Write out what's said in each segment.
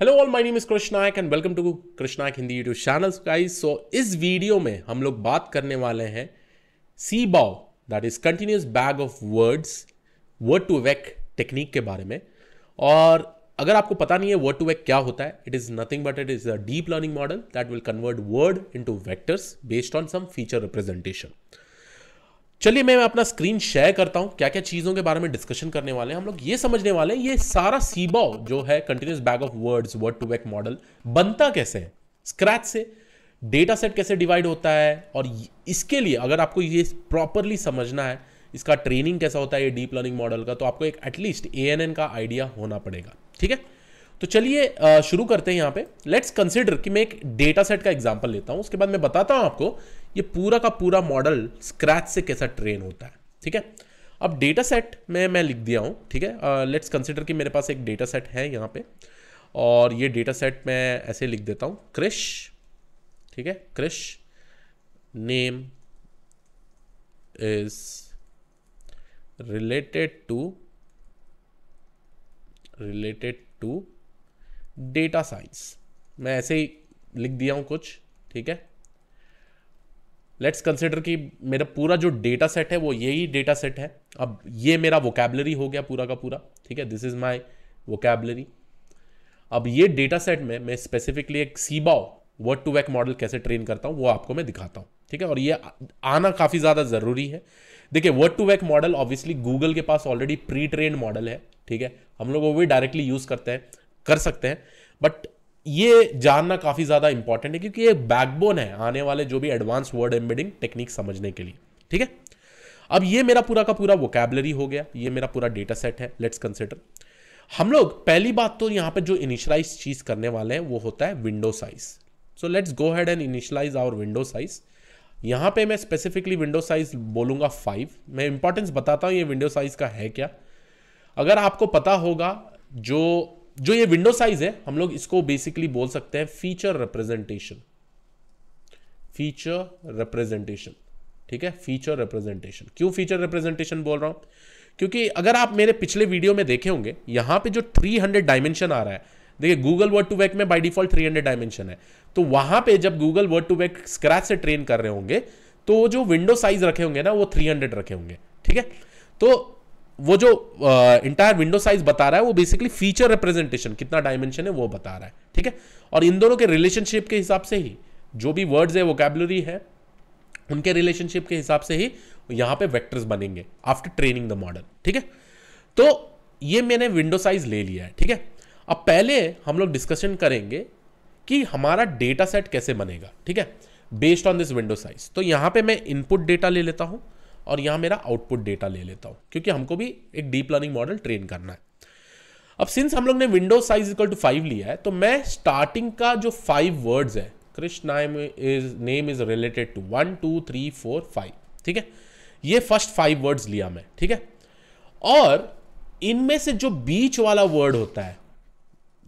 Hello all my name is Krishnayak and welcome to Krishnayak Hindi YouTube channel guys so इस video में हम लोग बात करने वाले हैं सी बाव that is continuous bag of words word to vec technique के बारे में और अगर आपको पता नहीं है वर्ड टू वेक क्या होता है it is nothing but it is a deep learning model that will convert word into vectors based on some feature representation चलिए मैं अपना स्क्रीन शेयर करता हूं क्या क्या चीज़ों के बारे में डिस्कशन करने वाले हैं हम लोग ये समझने वाले हैं ये सारा सीबॉ जो है continuous bag of words word to vec model बनता कैसे है स्क्रैच से डेटा सेट कैसे डिवाइड होता है और इसके लिए अगर आपको ये प्रॉपरली समझना है इसका ट्रेनिंग कैसा होता है ये डीप लर्निंग मॉडल का तो आपको एक एटलीस्ट ए का आइडिया होना पड़ेगा ठीक है तो चलिए शुरू करते हैं यहाँ पे लेट्स कंसिडर कि मैं एक डेटा सेट का एग्जाम्पल लेता हूँ उसके बाद मैं बताता हूँ आपको ये पूरा का पूरा मॉडल स्क्रैच से कैसा ट्रेन होता है ठीक है अब डेटा सेट में मैं लिख दिया हूँ ठीक है लेट्स कंसिडर कि मेरे पास एक डेटा सेट है यहाँ पे और ये डेटा सेट मैं ऐसे लिख देता हूँ क्रिश ठीक है Krish name is related to related to data science मैं ऐसे ही लिख दिया हूँ कुछ ठीक है लेट्स कंसिडर कि मेरा पूरा जो डेटा सेट है वो यही डेटा सेट है अब ये मेरा वोकेबलरी हो गया पूरा का पूरा ठीक है दिस इज़ माई वोकेबलरी अब ये डेटा सेट में मैं स्पेसिफिकली एक सीबाओ वर्ड टू वैक मॉडल कैसे ट्रेन करता हूँ वो आपको मैं दिखाता हूँ ठीक है और ये आना काफ़ी ज़्यादा ज़रूरी है देखिए word to vec model obviously Google के पास ऑलरेडी प्री ट्रेन मॉडल है ठीक है हम लोग वो भी डायरेक्टली यूज़ करते हैं कर सकते हैं बट ये जानना काफ़ी ज़्यादा इंपॉर्टेंट है क्योंकि ये बैकबोन है आने वाले जो भी एडवांस वर्ड एम्बेडिंग टेक्निक समझने के लिए ठीक है अब ये मेरा पूरा का पूरा वोकेबलरी हो गया ये मेरा पूरा डेटा सेट है लेट्स कंसिडर हम लोग पहली बात तो यहां पर जो इनिशलाइज चीज़ करने वाले हैं वो होता है window size so let's go ahead and initialize our window size यहां पे मैं स्पेसिफिकली विंडो साइज बोलूंगा फाइव मैं इंपॉर्टेंस बताता हूँ ये विंडो साइज का है क्या अगर आपको पता होगा जो जो ये विंडो साइज है हम लोग इसको बेसिकली बोल सकते हैं फीचर रिप्रेजेंटेशन फीचर रिप्रेजेंटेशन ठीक है फीचर रिप्रेजेंटेशन क्यों फीचर रिप्रेजेंटेशन बोल रहा हूं क्योंकि अगर आप मेरे पिछले वीडियो में देखे होंगे यहां पे जो 300 डायमेंशन आ रहा है देखिए गूगल वर्ड टू वैक में बाय डिफॉल्ट 300 डायमेंशन है तो वहां पे जब Google word to vec scratch से ट्रेन कर रहे होंगे तो जो विंडो साइज रखे होंगे ना वो 300 रखे होंगे ठीक है तो वो जो इंटायर विंडो साइज बता रहा है वो बेसिकली फीचर रिप्रेजेंटेशन कितना डायमेंशन है वो बता रहा है ठीक है और इन दोनों के रिलेशनशिप के हिसाब से ही जो भी वर्ड्स है वोकेबलरी है उनके रिलेशनशिप के हिसाब से ही यहाँ पे वेक्टर्स बनेंगे आफ्टर ट्रेनिंग द मॉडल ठीक है तो ये मैंने विंडो साइज ले लिया है ठीक है अब पहले हम लोग डिस्कशन करेंगे कि हमारा डेटा सेट कैसे बनेगा ठीक है based on this window size तो यहाँ पे मैं इनपुट डेटा ले लेता हूँ और यहाँ मेरा आउटपुट डेटा ले लेता हूँ क्योंकि हमको भी एक डीप लर्निंग मॉडल ट्रेन करना है अब सिंस हम लोग ने window size equal to five लिया है तो मैं स्टार्टिंग का जो फाइव वर्ड्स है Krishna name is name is related to one two three four five ठीक है ये फर्स्ट फाइव वर्ड्स लिया मैं ठीक है और इनमें से जो बीच वाला वर्ड होता है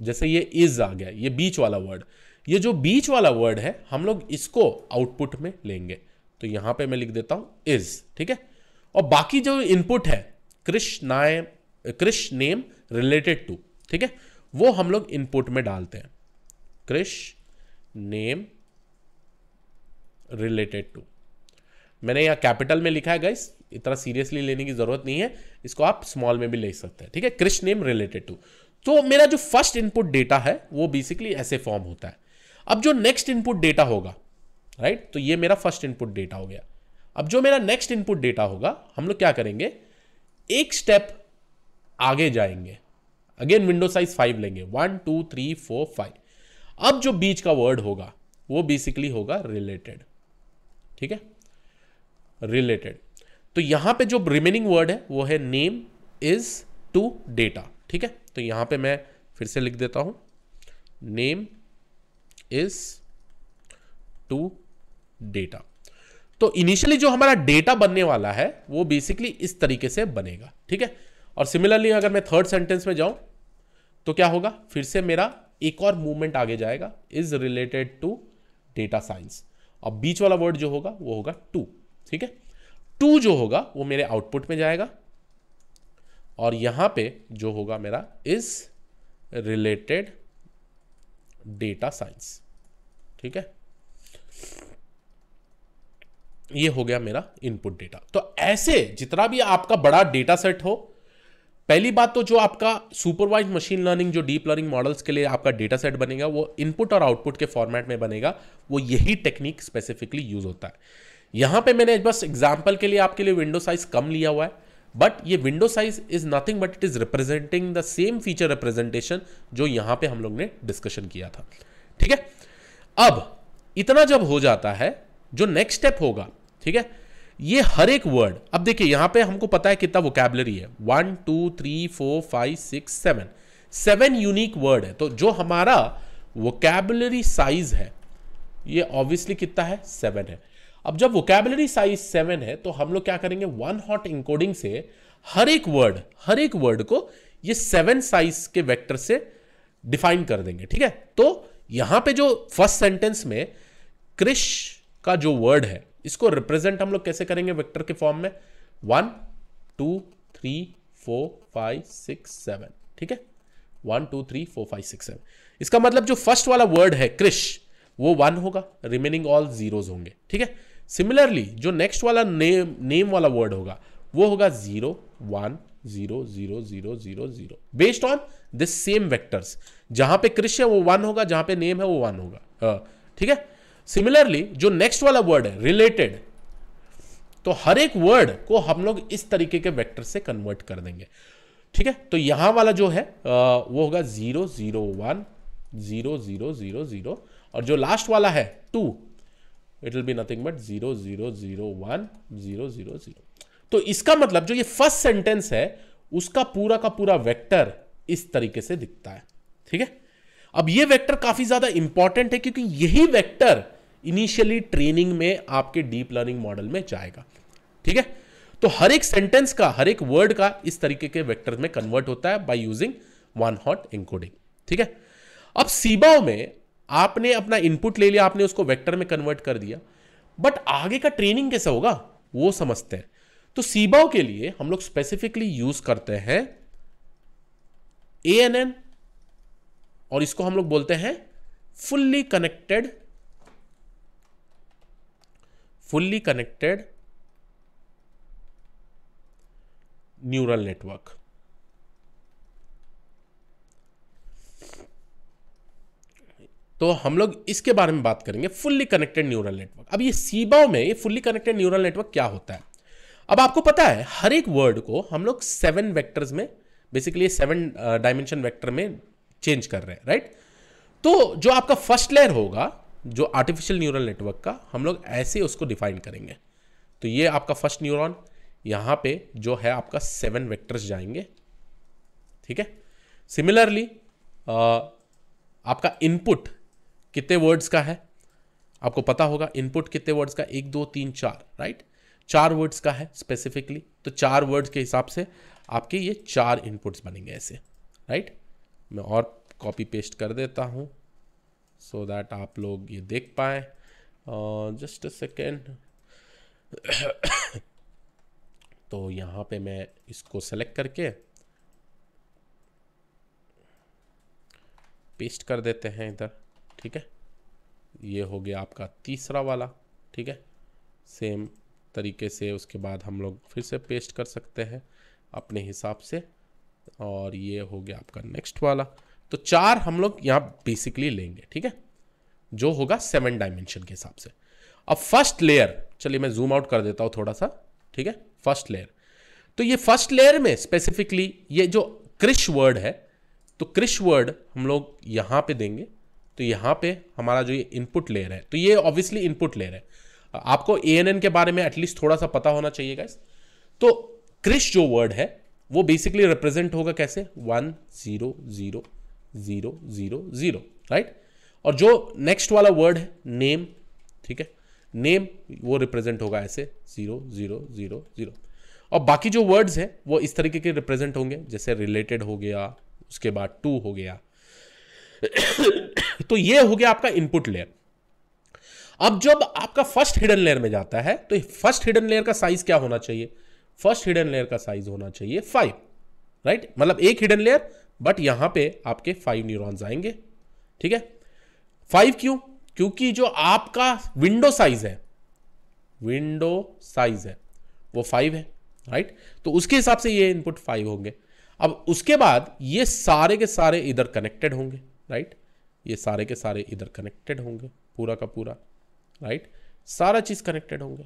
जैसे ये इज आ गया ये बीच वाला वर्ड ये जो बीच वाला वर्ड है हम लोग इसको आउटपुट में लेंगे तो यहां पे मैं लिख देता हूं इज ठीक है और बाकी जो इनपुट है कृष्णाय क्रिश नेम रिलेटेड टू ठीक है वो हम लोग इनपुट में डालते हैं क्रिश नेम रिलेटेड टू मैंने यहां कैपिटल में लिखा है गाइस इतना सीरियसली लेने की जरूरत नहीं है इसको आप स्मॉल में भी ले सकते हैं ठीक है क्रिश नेम रिलेटेड टू तो मेरा जो फर्स्ट इनपुट डेटा है वो बेसिकली ऐसे फॉर्म होता है अब जो नेक्स्ट इनपुट डेटा होगा राइट तो ये मेरा फर्स्ट इनपुट डेटा हो गया अब जो मेरा नेक्स्ट इनपुट डेटा होगा हम लोग क्या करेंगे एक स्टेप आगे जाएंगे अगेन विंडो साइज फाइव लेंगे one two three four five अब जो बीच का वर्ड होगा वो बेसिकली होगा रिलेटेड ठीक है रिलेटेड तो यहां पे जो रिमेनिंग वर्ड है वो है नेम इज टू डेटा ठीक है तो यहां पे मैं फिर से लिख देता हूं नेम इज टू डेटा तो इनिशियली जो हमारा डेटा बनने वाला है वो बेसिकली इस तरीके से बनेगा ठीक है और सिमिलरली अगर मैं थर्ड सेंटेंस में जाऊं तो क्या होगा फिर से मेरा एक और मूवमेंट आगे जाएगा is related to data science और बीच वाला वर्ड जो होगा वो होगा टू ठीक है टू जो होगा वो मेरे आउटपुट में जाएगा और यहां पे जो होगा मेरा इज रिलेटेड डेटा साइंस ठीक है ये हो गया मेरा इनपुट डेटा तो ऐसे जितना भी आपका बड़ा डेटा सेट हो पहली बात तो जो आपका सुपरवाइज मशीन लर्निंग जो डीप लर्निंग मॉडल्स के लिए आपका डेटा सेट बनेगा वो इनपुट और आउटपुट के फॉर्मेट में बनेगा वो यही टेक्निक स्पेसिफिकली यूज होता है यहां पे मैंने बस एग्जाम्पल के लिए आपके लिए विंडो साइज कम लिया हुआ है बट ये window size is nothing but it is representing the same feature representation जो यहां पे हम लोग ने डिस्कशन किया था ठीक है अब इतना जब हो जाता है जो नेक्स्ट स्टेप होगा ठीक है ये हर एक वर्ड अब देखिए यहां पे हमको पता है कितना वोकेबलरी है one two three four five six seven seven unique word है तो जो हमारा वोकेबलरी साइज है ये ऑब्वियसली कितना है सेवन है अब जब वोकेबलरी साइज सेवन है तो हम लोग क्या करेंगे वन हॉट इंकोडिंग से हर एक वर्ड हर एक वर्ड को ये सेवन साइज के वेक्टर से डिफाइन कर देंगे ठीक है तो यहां पे जो फर्स्ट सेंटेंस में क्रिश का जो वर्ड है इसको रिप्रेजेंट हम लोग कैसे करेंगे वेक्टर के फॉर्म में one two three four five six seven ठीक है one two three four five six seven इसका मतलब जो फर्स्ट वाला वर्ड है क्रिश वो वन होगा रिमेनिंग ऑल जीरोज होंगे ठीक है सिमिलरली जो नेक्स्ट वाला नेम नेम वाला वर्ड होगा वो होगा zero one zero zero zero zero zero based on this same vectors जहां पे क्रिश है वो वन होगा जहां पे नेम है वो वन होगा हाँ, ठीक है सिमिलरली जो नेक्स्ट वाला वर्ड है रिलेटेड तो हर एक वर्ड को हम लोग इस तरीके के वेक्टर से कन्वर्ट कर देंगे ठीक है तो यहां वाला जो है वो होगा zero zero one zero zero zero zero और जो लास्ट वाला है to it will be nothing but zero zero zero one zero zero zero तो इसका मतलब जो ये फर्स्ट सेंटेंस है उसका पूरा का पूरा वेक्टर इस तरीके से दिखता है ठीक है अब ये वेक्टर काफी ज्यादा इंपॉर्टेंट है क्योंकि यही वेक्टर इनिशियली ट्रेनिंग में आपके डीप लर्निंग मॉडल में जाएगा ठीक है तो हर एक सेंटेंस का हर एक वर्ड का इस तरीके के वेक्टर में कन्वर्ट होता है by using one hot encoding ठीक है अब सीबाओ में आपने अपना इनपुट ले लिया आपने उसको वेक्टर में कन्वर्ट कर दिया बट आगे का ट्रेनिंग कैसा होगा वो समझते हैं तो सीबाओ के लिए हम लोग स्पेसिफिकली यूज करते हैं ए एन एन और इसको हम लोग बोलते हैं fully connected fully connected neural network तो हम लोग इसके बारे में बात करेंगे फुल्ली कनेक्टेड न्यूरल नेटवर्क अब ये सीबाओ में ये फुल्ली कनेक्टेड न्यूरल नेटवर्क क्या होता है अब आपको पता है हर एक वर्ड को हम लोग सेवन वेक्टर्स में बेसिकली सेवन डायमेंशन वेक्टर में चेंज कर रहे हैं राइट तो जो आपका फर्स्ट लेयर होगा जो आर्टिफिशियल न्यूरल नेटवर्क का हम लोग ऐसे उसको डिफाइन करेंगे तो ये आपका फर्स्ट न्यूरॉन यहाँ पे जो है आपका सेवन वेक्टर्स जाएंगे ठीक है सिमिलरली आपका इनपुट कितने वर्ड्स का है आपको पता होगा इनपुट कितने वर्ड्स का एक दो तीन चार राइट चार वर्ड्स का है स्पेसिफिकली तो चार वर्ड्स के हिसाब से आपके ये चार इनपुट्स बनेंगे ऐसे राइट मैं और कॉपी पेस्ट कर देता हूँ सो दैट आप लोग ये देख पाए जस्ट अ सेकेंड तो यहाँ पे मैं इसको सेलेक्ट करके पेस्ट कर देते हैं इधर ठीक है ये हो गया आपका तीसरा वाला ठीक है सेम तरीके से उसके बाद हम लोग फिर से पेस्ट कर सकते हैं अपने हिसाब से और ये हो गया आपका नेक्स्ट वाला तो चार हम लोग यहां बेसिकली लेंगे ठीक है जो होगा सेवन डायमेंशन के हिसाब से अब फर्स्ट लेयर चलिए मैं जूम आउट कर देता हूं थोड़ा सा ठीक है फर्स्ट लेयर तो ये फर्स्ट लेयर में स्पेसिफिकली ये जो क्रिश वर्ड है तो क्रिश वर्ड हम लोग यहां पे देंगे तो यहां पे हमारा जो ये इनपुट लेयर है तो ये ऑब्वियसली इनपुट लेयर है आपको ए के बारे में एटलीस्ट थोड़ा सा पता होना चाहिए गाइस तो क्रिश जो वर्ड है वो बेसिकली रिप्रेजेंट होगा कैसे one zero zero zero zero zero right और जो नेक्स्ट वाला वर्ड है नेम ठीक है नेम वो रिप्रेजेंट होगा ऐसे जीरो जीरो जीरो जीरो और बाकी जो वर्ड्स हैं वो इस तरीके के रिप्रेजेंट होंगे जैसे रिलेटेड हो गया उसके बाद टू हो गया तो ये हो गया आपका इनपुट लेयर अब जब आपका फर्स्ट हिडन लेयर में जाता है तो फर्स्ट हिडन लेयर का साइज क्या होना चाहिए फर्स्ट हिडन लेयर का साइज होना चाहिए फाइव राइट right? मतलब एक हिडन लेयर बट यहां पे आपके फाइव न्यूरॉन्स आएंगे ठीक है फाइव क्यों क्योंकि जो आपका विंडो साइज है विंडो साइज है वो फाइव है राइट तो उसके हिसाब से ये इनपुट फाइव होंगे अब उसके बाद ये सारे के सारे इधर कनेक्टेड होंगे राइट ये सारे के सारे इधर कनेक्टेड होंगे पूरा का पूरा राइट सारा चीज़ कनेक्टेड होंगे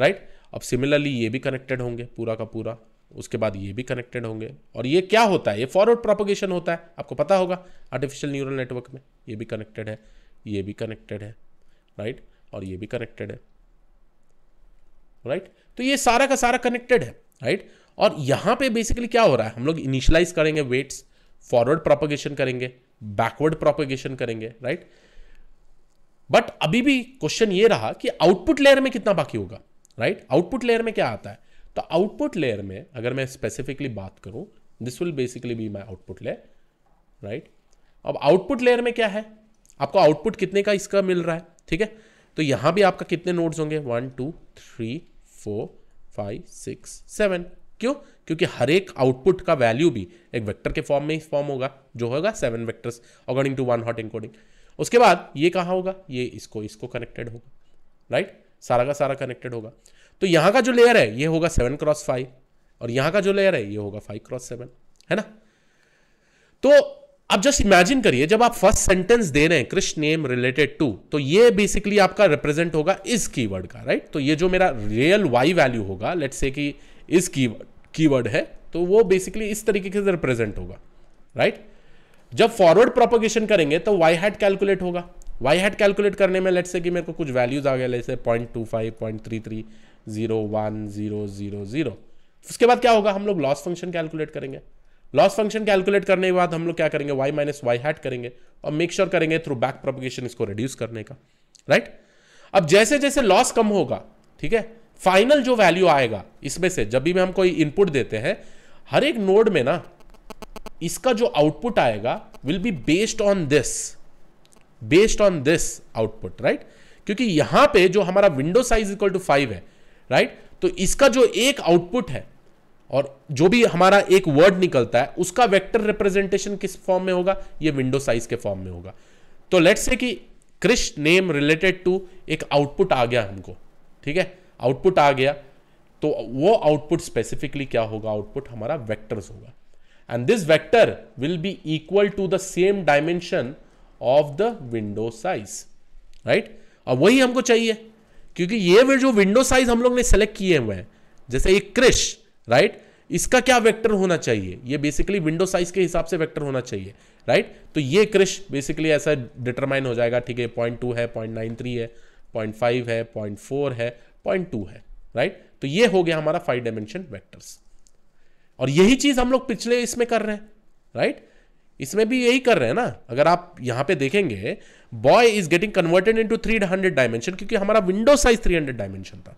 राइट अब सिमिलरली ये भी कनेक्टेड होंगे पूरा का पूरा उसके बाद ये भी कनेक्टेड होंगे और ये क्या होता है ये फॉरवर्ड प्रोपोगेशन होता है आपको पता होगा आर्टिफिशियल न्यूरल नेटवर्क में ये भी कनेक्टेड है ये भी कनेक्टेड है राइट और ये भी कनेक्टेड है राइट तो ये सारा का सारा कनेक्टेड है राइट और यहाँ पे बेसिकली क्या हो रहा है हम लोग इनिशलाइज करेंगे वेट्स फॉरवर्ड प्रोपोगेशन करेंगे बैकवर्ड प्रोपोगेशन करेंगे राइट बट अभी भी क्वेश्चन ये रहा कि आउटपुट लेयर में कितना बाकी होगा राइट आउटपुट लेयर में क्या आता है तो आउटपुट लेयर में अगर मैं स्पेसिफिकली बात करूं this will basically be my output layer right अब आउटपुट लेयर में क्या है आपको आउटपुट कितने का इसका मिल रहा है ठीक है तो यहां भी आपका कितने नोड्स होंगे one two three four five six seven क्यों क्योंकि हर एक आउटपुट का वैल्यू भी एक वेक्टर के फॉर्म में ही फॉर्म होगा जो होगा seven vectors according to one hot encoding उसके बाद ये कहाँ होगा ये इसको इसको कनेक्टेड होगा राइट सारा का सारा कनेक्टेड होगा तो यहां का जो लेयर है ये होगा सेवन क्रॉस फाइव और यहां का जो लेयर है ये होगा फाइव क्रॉस सेवन है ना तो अब जस्ट इमेजिन करिए जब आप फर्स्ट सेंटेंस दे रहे हैं कृष्ण नेम रिलेटेड टू तो ये बेसिकली आपका रिप्रेजेंट होगा इस कीवर्ड का राइट तो ये जो मेरा रियल वाई वैल्यू होगा लेट से कि इस कीवर्ड कीवर्ड है तो वो बेसिकली इस तरीके से रिप्रेजेंट होगा राइट जब फॉरवर्ड प्रोपोगेशन करेंगे तो वाई हैट कैलकुलेट होगा वाई हैट कैलकुलेट करने में लेट से कि मेरे को कुछ वैल्यूज आ गया जैसे point two five point three three zero one zero zero zero उसके बाद क्या होगा हम लोग लॉस फंक्शन कैलकुलेट करेंगे लॉस फंक्शन कैलकुलेट करने के बाद हम लोग क्या करेंगे वाई माइनस वाई हैट करेंगे और मेक श्योर sure करेंगे थ्रू बैक प्रोपगेशन इसको रिड्यूस करने का राइट right? अब जैसे जैसे लॉस कम होगा ठीक है फाइनल जो वैल्यू आएगा इसमें से जब भी हम कोई इनपुट देते हैं हर एक नोड में ना इसका जो आउटपुट आएगा will be based on this based on this output right क्योंकि यहां पे जो हमारा window size equal to five है राइट तो इसका जो एक आउटपुट है और जो भी हमारा एक वर्ड निकलता है उसका वेक्टर रिप्रेजेंटेशन किस फॉर्म में होगा ये विंडो साइज के फॉर्म में होगा तो लेट्स से कि क्रिश नेम रिलेटेड टू एक आउटपुट आ गया हमको ठीक है आउटपुट आ गया तो वो आउटपुट स्पेसिफिकली क्या होगा आउटपुट हमारा वेक्टर्स होगा and this vector will be equal to the same dimension of the window size right और वही हमको चाहिए क्योंकि ये जो विंडो साइज हम लोग ने सेलेक्ट किए हुए हैं जैसे एक क्रिश राइट इसका क्या वेक्टर होना चाहिए ये बेसिकली विंडो साइज के हिसाब से वेक्टर होना चाहिए राइट तो ये क्रिश बेसिकली ऐसा डिटरमाइन हो जाएगा ठीक है पॉइंट टू है पॉइंट नाइन थ्री है पॉइंट फाइव है पॉइंट फोर है पॉइंट टू है राइट तो ये हो गया हमारा फाइव डायमेंशन वेक्टर्स और यही चीज हम लोग पिछले इसमें कर रहे हैं राइट इसमें भी यही कर रहे हैं ना अगर आप यहां पे देखेंगे boy is getting converted into three hundred dimension क्योंकि हमारा window size three hundred dimension था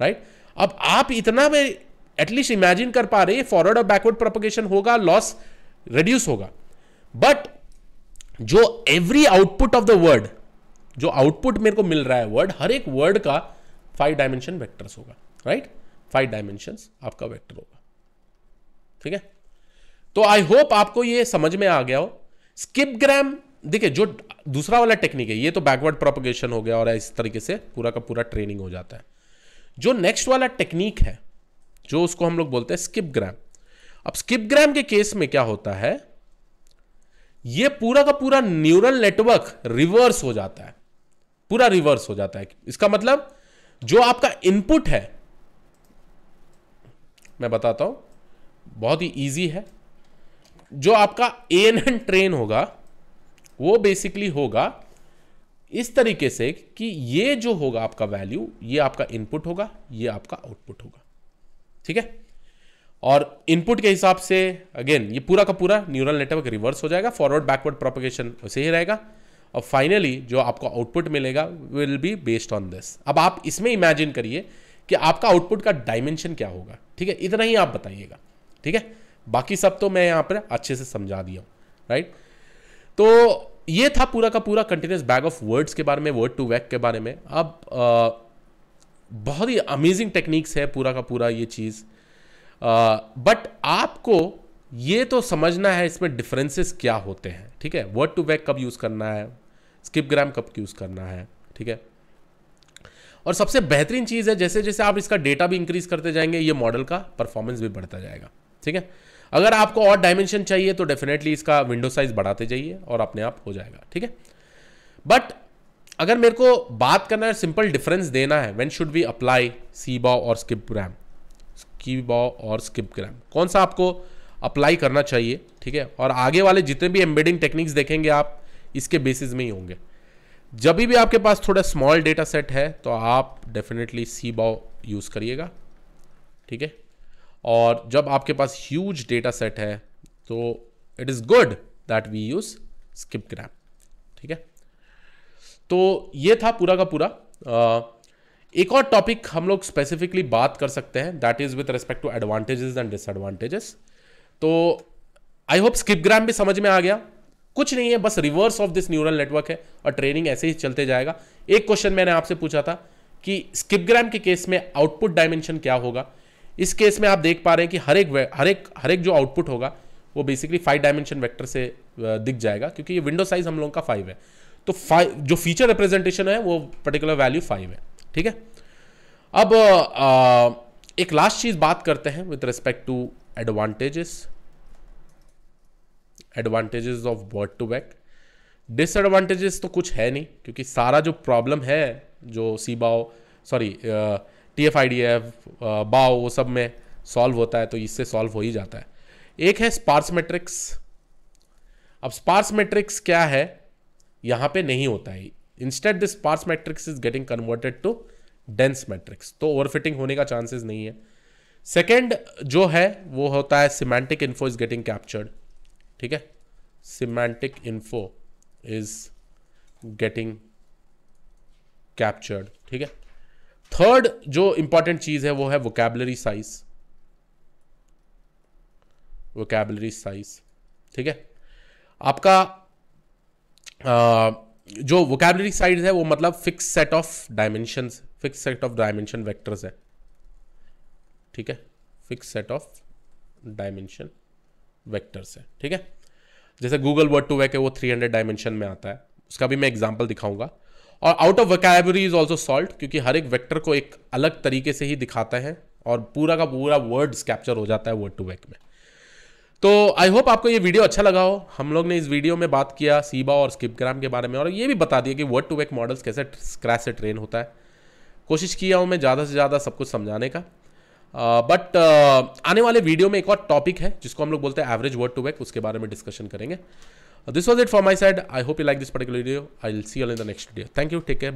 राइट अब आप इतना में एटलीस्ट इमेजिन कर पा रहे फॉरवर्ड और बैकवर्ड प्रोपोगेशन होगा लॉस रिड्यूस होगा बट जो every output of the word जो आउटपुट मेरे को मिल रहा है वर्ड हर एक वर्ड का फाइव डायमेंशन वेक्टर्स होगा राइट फाइव डायमेंशन आपका वेक्टर होगा ठीक है तो आई होप आपको ये समझ में आ गया हो स्किप ग्राम देखिए जो दूसरा वाला टेक्निक है ये तो बैकवर्ड प्रोपोगेशन हो गया और इस तरीके से पूरा का पूरा ट्रेनिंग हो जाता है जो नेक्स्ट वाला टेक्निक है जो उसको हम लोग बोलते हैं स्किप ग्राम अब स्किप ग्राम के केस में क्या होता है ये पूरा का पूरा न्यूरल नेटवर्क रिवर्स हो जाता है पूरा रिवर्स हो जाता है इसका मतलब जो आपका इनपुट है मैं बताता हूं बहुत ही ईजी है जो आपका एन एन ट्रेन होगा वो बेसिकली होगा इस तरीके से कि ये जो होगा आपका वैल्यू ये आपका इनपुट होगा ये आपका आउटपुट होगा ठीक है और इनपुट के हिसाब से अगेन ये पूरा का पूरा न्यूरल नेटवर्क रिवर्स हो जाएगा फॉरवर्ड बैकवर्ड प्रोपोगेशन उसे ही रहेगा और फाइनली जो आपको आउटपुट मिलेगा will be based on this अब आप इसमें इमेजिन करिए कि आपका आउटपुट का डायमेंशन क्या होगा ठीक है इतना ही आप बताइएगा ठीक है बाकी सब तो मैं यहाँ पर अच्छे से समझा दिया राइट तो ये था पूरा का पूरा कंटिन्यूस बैग ऑफ वर्ड्स के बारे में वर्ड टू वैक के बारे में अब आ, बहुत ही अमेजिंग टेक्निक्स है पूरा का पूरा ये चीज़ बट आपको ये तो समझना है इसमें डिफरेंसेस क्या होते हैं ठीक है वर्ड टू वैक कब यूज़ करना है स्किप ग्राम कब यूज़ करना है ठीक है और सबसे बेहतरीन चीज़ है जैसे जैसे आप इसका डेटा भी इंक्रीज करते जाएंगे ये मॉडल का परफॉर्मेंस भी बढ़ता जाएगा ठीक है अगर आपको और डायमेंशन चाहिए तो डेफिनेटली इसका विंडो साइज बढ़ाते जाइए और अपने आप हो जाएगा ठीक है बट अगर मेरे को बात करना है सिंपल डिफरेंस देना है वेन शुड वी अप्लाई सी बॉ और स्किप रैम की बॉ और स्किप ग्रैम कौन सा आपको अप्लाई करना चाहिए ठीक है और आगे वाले जितने भी एम्बेडिंग टेक्निक्स देखेंगे आप इसके बेसिस में ही होंगे जब भी आपके पास थोड़ा स्मॉल डेटा सेट है तो आप डेफिनेटली सी बॉ यूज़ करिएगा ठीक है और जब आपके पास ह्यूज डेटा सेट है तो it is good that we use skip gram ठीक है तो ये था पूरा का पूरा एक और टॉपिक हम लोग स्पेसिफिकली बात कर सकते हैं that is with respect to advantages and disadvantages तो आई होप ग्राम भी समझ में आ गया कुछ नहीं है बस reverse of this neural network है और ट्रेनिंग ऐसे ही चलते जाएगा एक क्वेश्चन मैंने आपसे पूछा था कि स्किपग्राम के केस में आउटपुट डायमेंशन क्या होगा इस केस में आप देख पा रहे हैं कि हर एक हर एक हर एक जो आउटपुट होगा वो बेसिकली फाइव डायमेंशन वेक्टर से दिख जाएगा क्योंकि ये विंडो साइज हम लोगों का फाइव है तो फाइव जो फीचर रिप्रेजेंटेशन है वो पर्टिकुलर वैल्यू फाइव है ठीक है अब आ, एक लास्ट चीज बात करते हैं with respect to advantages advantages of word to vec disadvantages तो कुछ है नहीं क्योंकि सारा जो प्रॉब्लम है जो सीबाओ sorry T F I D F बाओ वो सब में सॉल्व होता है तो इससे सॉल्व हो ही जाता है एक है स्पार्स मैट्रिक्स अब स्पार्स मैट्रिक्स क्या है यहाँ पे नहीं होता है instead this sparse matrix is getting converted to dense matrix तो ओवरफिटिंग होने का चांसेस नहीं है सेकेंड जो है वो होता है semantic info is getting captured ठीक है semantic info is getting captured ठीक है थर्ड जो इंपॉर्टेंट चीज है वो है वोकेबलरी साइज वोकेबलरी साइज ठीक है आपका आ, जो वोकेबलरी साइज है वो मतलब fix set of dimension fix set of dimension vectors है ठीक है fix set of dimension vectors है ठीक है जैसे गूगल वर्ड टू वैक है वो 300 डायमेंशन में आता है उसका भी मैं एग्जांपल दिखाऊंगा और out of vocabulary is also solved क्योंकि हर एक वेक्टर को एक अलग तरीके से ही दिखाता है और पूरा का पूरा वर्ड्स कैप्चर हो जाता है वर्ड टू वैक में तो आई होप आपको ये वीडियो अच्छा लगा हो हम लोग ने इस वीडियो में बात किया सीबा और स्किपग्राम के बारे में और ये भी बता दिया कि वर्ड टू वैक मॉडल्स कैसे स्क्रैच से ट्रेन होता है कोशिश किया हूँ मैं ज़्यादा से ज़्यादा सब कुछ समझाने का बट आने वाले वीडियो में एक और टॉपिक है जिसको हम लोग बोलते हैं एवरेज वर्ड टू वैक उसके बारे में डिस्कशन करेंगे Uh, this was it for my side i hope you like this particular video i'll see you all in the next video thank you take care